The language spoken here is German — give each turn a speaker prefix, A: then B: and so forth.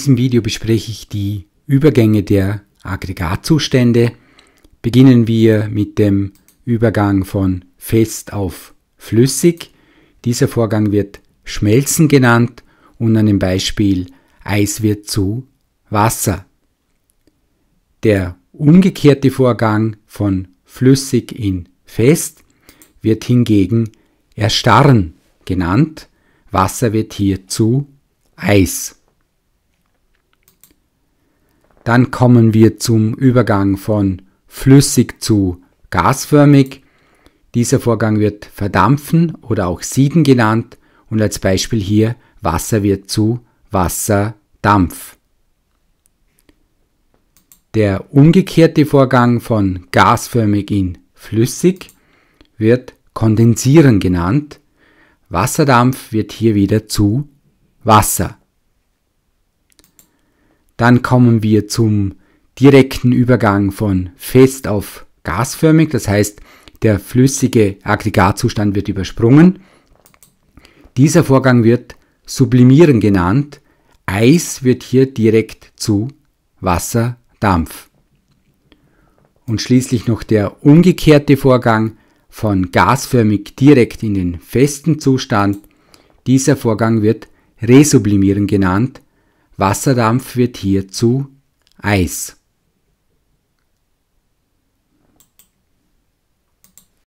A: diesem Video bespreche ich die Übergänge der Aggregatzustände. Beginnen wir mit dem Übergang von fest auf flüssig. Dieser Vorgang wird Schmelzen genannt und an dem Beispiel Eis wird zu Wasser. Der umgekehrte Vorgang von flüssig in fest wird hingegen Erstarren genannt. Wasser wird hier zu Eis. Dann kommen wir zum Übergang von flüssig zu gasförmig. Dieser Vorgang wird Verdampfen oder auch Sieden genannt und als Beispiel hier Wasser wird zu Wasserdampf. Der umgekehrte Vorgang von gasförmig in flüssig wird Kondensieren genannt. Wasserdampf wird hier wieder zu Wasser. Dann kommen wir zum direkten Übergang von fest auf gasförmig, das heißt der flüssige Aggregatzustand wird übersprungen. Dieser Vorgang wird Sublimieren genannt. Eis wird hier direkt zu Wasserdampf. Und schließlich noch der umgekehrte Vorgang von gasförmig direkt in den festen Zustand. Dieser Vorgang wird Resublimieren genannt. Wasserdampf wird hierzu Eis.